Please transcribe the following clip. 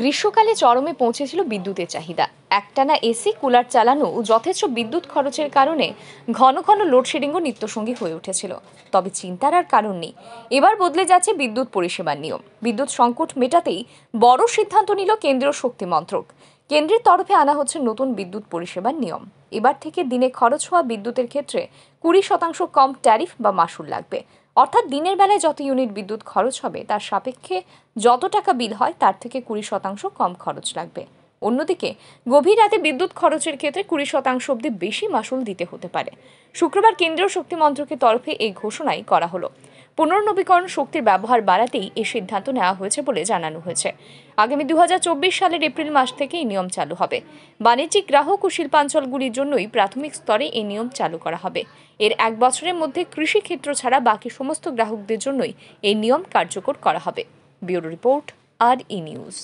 গ্রীষ্মকালে চরমে পৌঁছেছিল বিদ্যুতের চাহিদা একটানা এসি কুলার চালানো যথেষ্ট বিদ্যুৎ খরচের কারণে ঘন ঘন লোডশেডিংও নিত্যসঙ্গী হয়ে উঠেছিল তবে চিন্তার আর কারণ নেই এবার বদলে যাচ্ছে বিদ্যুৎ পরিষেবার নিয়ম বিদ্যুৎ সংকট মেটাতেই বড় সিদ্ধান্ত নিল কেন্দ্রীয় শক্তি মন্ত্রক কেন্দ্রের তরফে আনা হচ্ছে নতুন বিদ্যুৎ পরিষেবার নিয়ম এবার থেকে দিনে খরচ হওয়া বিদ্যুতের ক্ষেত্রে কুড়ি শতাংশ কম ট্যারিফ বা মাসুল লাগবে অর্থাৎ দিনের বেলায় যত ইউনিট বিদ্যুৎ খরচ হবে তার সাপেক্ষে যত টাকা বিল হয় তার থেকে কুড়ি শতাংশ কম খরচ লাগবে অন্যদিকে গভীর রাতে বিদ্যুৎ খরচের ক্ষেত্রে কুড়ি শতাংশ অব্দি বেশি মাসুল দিতে হতে পারে শুক্রবার কেন্দ্রীয় শক্তি মন্ত্রকের তরফে এই ঘোষণাই করা হলো পুনর্নবীকরণ শক্তির ব্যবহার বাড়াতেই এই সিদ্ধান্ত নেওয়া হয়েছে বলে জানানো হয়েছে আগামী দু সালের এপ্রিল মাস থেকে এই নিয়ম চালু হবে বাণিজ্যিক গ্রাহক ও শিল্পাঞ্চলগুলির জন্যই প্রাথমিক স্তরে এই নিয়ম চালু করা হবে এর এক বছরের মধ্যে কৃষিক্ষেত্র ছাড়া বাকি সমস্ত গ্রাহকদের জন্যই এই নিয়ম কার্যকর করা হবে bureau report R E news